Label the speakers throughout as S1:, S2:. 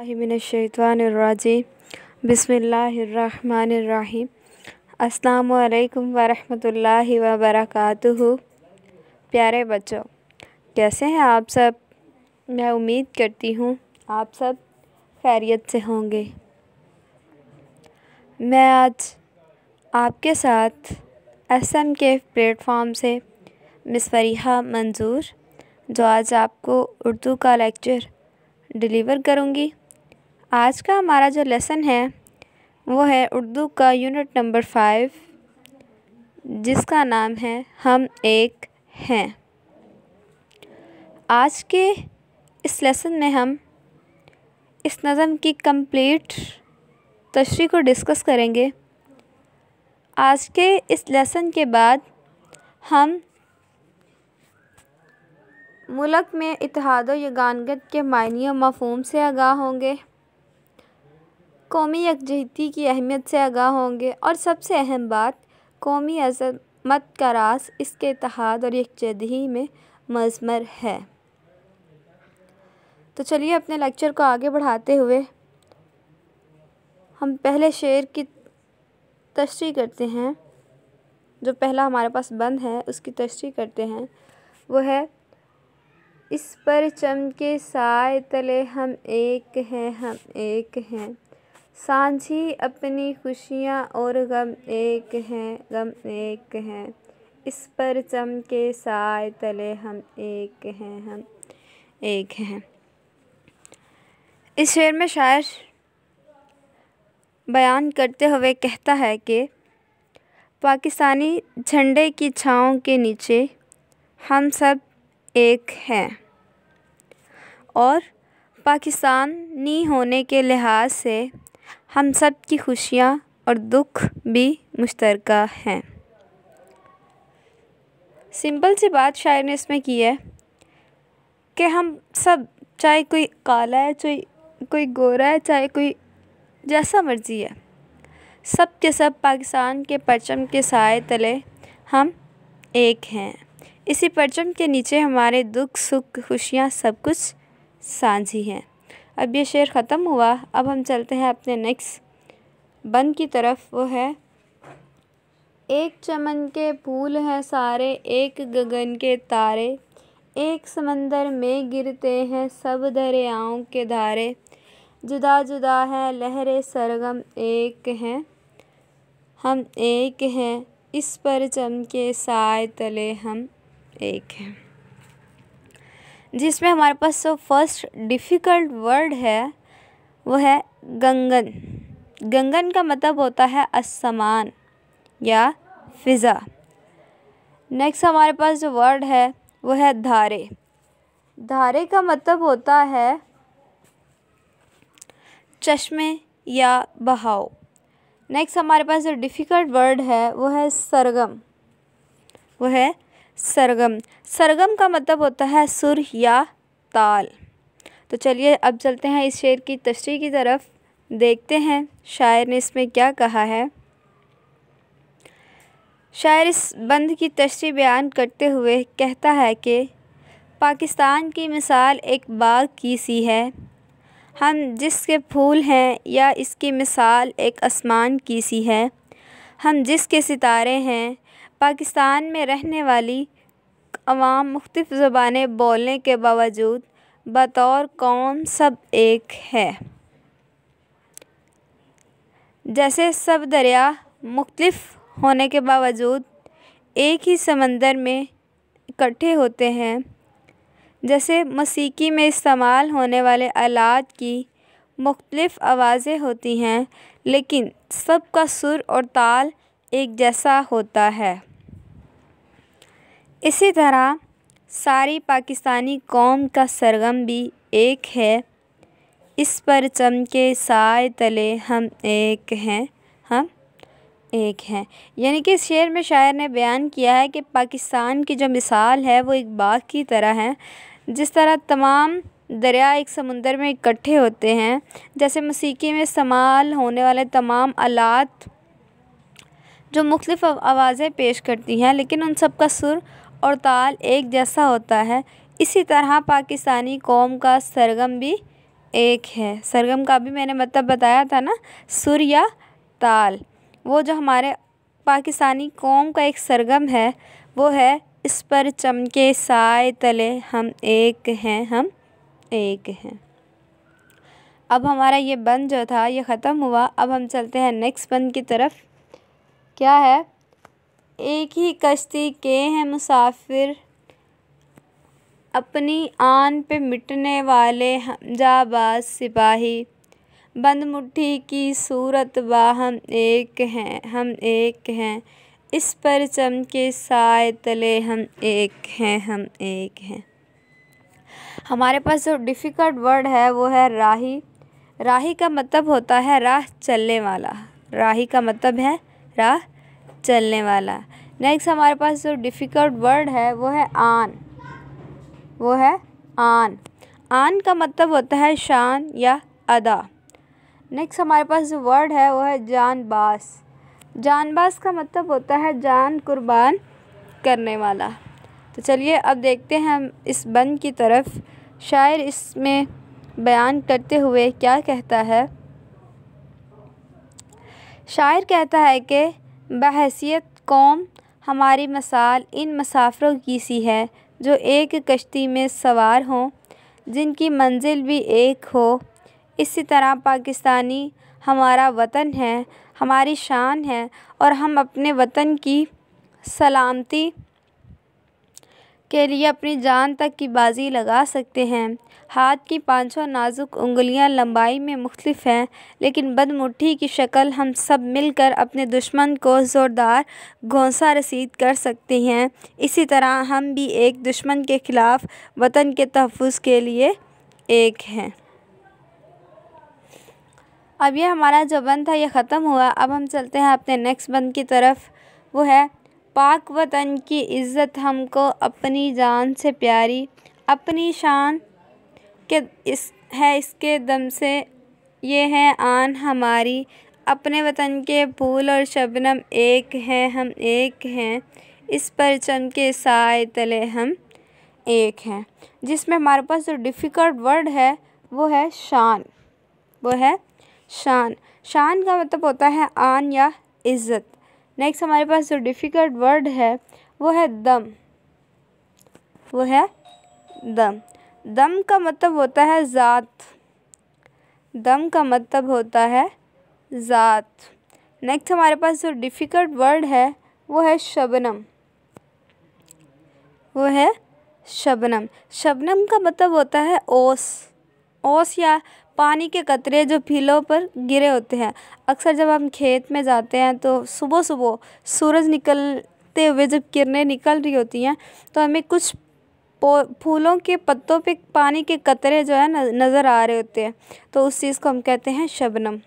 S1: बिस्मिल्लाहिर्रहमानिर्रहीम बसमीम् अल्लाम वरहमतुल्लाहि वबरकातुहु प्यारे बच्चों कैसे हैं आप सब मैं उम्मीद करती हूँ आप सब खैरियत से होंगे मैं आज आपके साथ एस एम के प्लेटफॉर्म से मिस फरीहा मंजूर जो आज आपको उर्दू का लेक्चर डिलीवर करूँगी आज का हमारा जो लेसन है वो है उर्दू का यूनिट नंबर फाइव जिसका नाम है हम एक हैं आज के इस लेसन में हम इस नज़म की कंप्लीट तशरी को डिस्कस करेंगे आज के इस लेसन के बाद हम मुल्क में इतिहाद यगानगत के मायने मफहम से आगाह होंगे कौमी यकजहती की अहमियत से आगाह होंगे और सबसे अहम बात कौमी अजमत का रास इसके इतिहाद और यकजहती में मजमर है तो चलिए अपने लेक्चर को आगे बढ़ाते हुए हम पहले शेर की तशरी करते हैं जो पहला हमारे पास बंद है उसकी तशरी करते हैं वो है इस पर चमके साय तले हम एक हैं हम एक हैं सांझी अपनी खुशियाँ और गम एक हैं गम एक हैं इस चम के साय तले हम एक हैं हम एक हैं इस शेर में शायर बयान करते हुए कहता है कि पाकिस्तानी झंडे की छाँव के नीचे हम सब एक हैं और पाकिस्तानी होने के लिहाज से हम सब की खुशियाँ और दुख भी मुश्तरक हैं सिंपल सी बात शायर ने इसमें की है कि हम सब चाहे कोई काला है चाहे कोई गोरा है चाहे कोई जैसा मर्ज़ी है सब के सब पाकिस्तान के परचम के साय तले हम एक हैं इसी परचम के नीचे हमारे दुख सुख खुशियाँ सब कुछ साझी हैं अब ये शेर ख़त्म हुआ अब हम चलते हैं अपने नेक्स्ट बन की तरफ वो है एक चमन के फूल हैं सारे एक गगन के तारे एक समंदर में गिरते हैं सब दरियाओं के धारे जुदा जुदा है लहरे सरगम एक हैं हम एक हैं इस पर चमके साय तले हम एक हैं जिसमें हमारे पास जो फर्स्ट डिफ़िकल्ट वर्ड है वो है गंगन गंगन का मतलब होता है असमान या फ़िज़ा नेक्स्ट हमारे पास जो वर्ड है वो है धारे धारे का मतलब होता है चश्मे या बहाव नेक्स्ट हमारे पास जो डिफ़िकल्ट वर्ड है वो है सरगम वो है सरगम सरगम का मतलब होता है सुर या ताल तो चलिए अब चलते हैं इस शेर की तशरी की तरफ देखते हैं शायर ने इसमें क्या कहा है शायर इस बंद की तशरी बयान करते हुए कहता है कि पाकिस्तान की मिसाल एक बाग की सी है हम जिसके फूल हैं या इसकी मिसाल एक आसमान की सी है हम जिसके सितारे हैं पाकिस्तान में रहने वाली अवाम मुख्तफ ज़बानें बोलने के बावजूद बतौर कौम सब एक है जैसे सब दरिया मुख्तलफ होने के बावजूद एक ही समंदर में इकट्ठे होते हैं जैसे मसीकी में इस्तेमाल होने वाले आलात की मुख्तफ आवाज़ें होती हैं लेकिन सब का सुर और ताल एक जैसा होता है इसी तरह सारी पाकिस्तानी कौम का सरगम भी एक है इस चम के साय तले हम एक हैं हम एक हैं यानी कि इस शेर में शायर ने बयान किया है कि पाकिस्तान की जो मिसाल है वो एक बाग की तरह है जिस तरह तमाम दरिया एक समुंदर में इकट्ठे होते हैं जैसे मसीकी में इस्तेमाल होने वाले तमाम आलात जो मुख्तफ आवाज़ें पेश करती हैं लेकिन उन सब का सुर और ताल एक जैसा होता है इसी तरह पाकिस्तानी कौम का सरगम भी एक है सरगम का भी मैंने मतलब बताया था ना सुर या ताल वो जो हमारे पाकिस्तानी कौम का एक सरगम है वो है इस पर चमके साए तले हम एक हैं हम एक हैं अब हमारा ये बंद जो था ये ख़त्म हुआ अब हम चलते हैं नेक्स्ट बंद की तरफ क्या है एक ही कश्ती के हैं मुसाफिर अपनी आन पे मिटने वाले हमजाबाज सिपाही बंद मुट्ठी की सूरत बा हम एक हैं हम एक हैं इस पर चम के साय तले हम एक हैं हम एक हैं हमारे पास जो डिफ़िकल्ट वर्ड है वो है राही राही का मतलब होता है राह चलने वाला राही का मतलब है राह चलने वाला नेक्स्ट हमारे पास जो डिफ़िकल्ट वर्ड है वो है आन वो है आन आन का मतलब होता है शान या अदा नेक्स्ट हमारे पास जो वर्ड है वो है जानबास जानबाज का मतलब होता है जान कुर्बान करने वाला तो चलिए अब देखते हैं हम इस बंद की तरफ शायर इसमें बयान करते हुए क्या कहता है शायर कहता है कि बहसीत कौम हमारी मसाल इन मुसाफिरों की सी है जो एक कश्ती में सवार हों जिनकी मंजिल भी एक हो इसी तरह पाकिस्तानी हमारा वतन है हमारी शान है और हम अपने वतन की सलामती के लिए अपनी जान तक की बाज़ी लगा सकते हैं हाथ की पाँचों नाजुक उंगलियां लंबाई में मुख्तफ हैं लेकिन बद मुट्ठी की शक्ल हम सब मिलकर अपने दुश्मन को ज़ोरदार घोंसा रसीद कर सकते हैं इसी तरह हम भी एक दुश्मन के ख़िलाफ़ वतन के तहफ़ के लिए एक हैं अब यह हमारा जो बंद था यह ख़त्म हुआ अब हम चलते हैं अपने नेक्स्ट बंद की तरफ वो है पाक वतन की इज़्ज़त हमको अपनी जान से प्यारी अपनी शान के इस है इसके दम से ये है आन हमारी अपने वतन के फूल और शबनम एक हैं हम एक हैं इस परचम के साय तले हम एक हैं जिसमें हमारे पास जो डिफ़िकल्ट वर्ड है वो है शान वो है शान शान का मतलब होता है आन या इज़्ज़त नेक्स्ट हमारे पास जो डिफ़िकल्ट वर्ड है वो है दम वो है दम दम का मतलब होता है ज़ात दम का मतलब होता है ज़ात नेक्स्ट हमारे पास जो डिफ़िकल्ट वर्ड है वो है शबनम वो है शबनम शबनम का मतलब होता है ओस ओस या पानी के कतरे जो फीलों पर गिरे होते हैं अक्सर जब हम खेत में जाते हैं तो सुबह सुबह सूरज निकलते हुए जब किरणें निकल रही होती हैं तो हमें कुछ फूलों के पत्तों पे पानी के कतरे जो है नज़र आ रहे होते हैं तो उस चीज़ को हम कहते हैं शबनम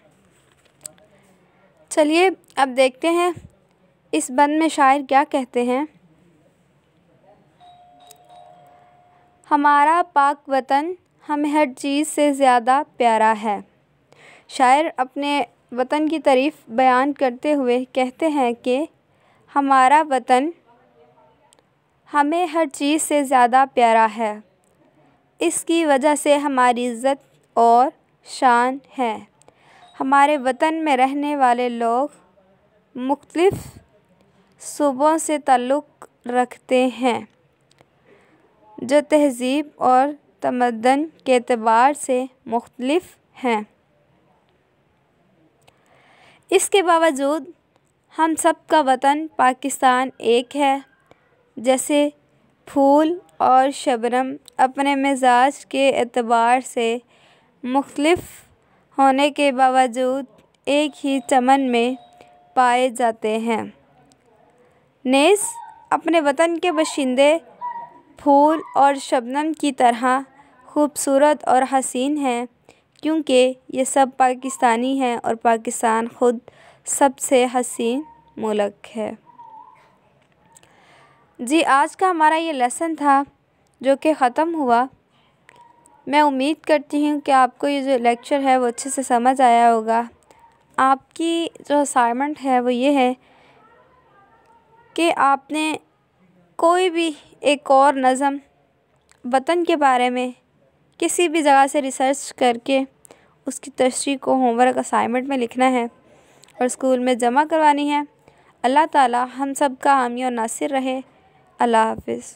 S1: चलिए अब देखते हैं इस बंद में शायर क्या कहते हैं हमारा पाक वतन हमें हर चीज़ से ज़्यादा प्यारा है शायर अपने वतन की तारीफ़ बयान करते हुए कहते हैं कि हमारा वतन हमें हर चीज़ से ज़्यादा प्यारा है इसकी वजह से हमारी इज़्ज़त और शान है हमारे वतन में रहने वाले लोग मुख्तलिफ़ सूबों से ताल्लुक़ रखते हैं जो तहज़ीब और तमदन के अतबार से मुख्तलफ़ हैं इसके बावजूद हम सब का वतन पाकिस्तान एक है जैसे फूल और शबनम अपने मिजाज के अतबार से मुख्तलफ़ होने के बावजूद एक ही चमन में पाए जाते हैं नेस अपने वतन के बशिंदे फूल और शबनम की तरह खूबसूरत और हसीन है क्योंकि ये सब पाकिस्तानी हैं और पाकिस्तान ख़ुद सबसे हसीन मुल्क है जी आज का हमारा ये लेसन था जो कि ख़त्म हुआ मैं उम्मीद करती हूँ कि आपको ये जो लेक्चर है वो अच्छे से समझ आया होगा आपकी जो असाइनमेंट है वो ये है कि आपने कोई भी एक और नज़म वतन के बारे में किसी भी जगह से रिसर्च करके उसकी तशरी को होमवर्क असाइनमेंट में लिखना है और स्कूल में जमा करवानी है अल्लाह ताला हम सब का हामी और नासिर रहे अल्लाह हाफिज़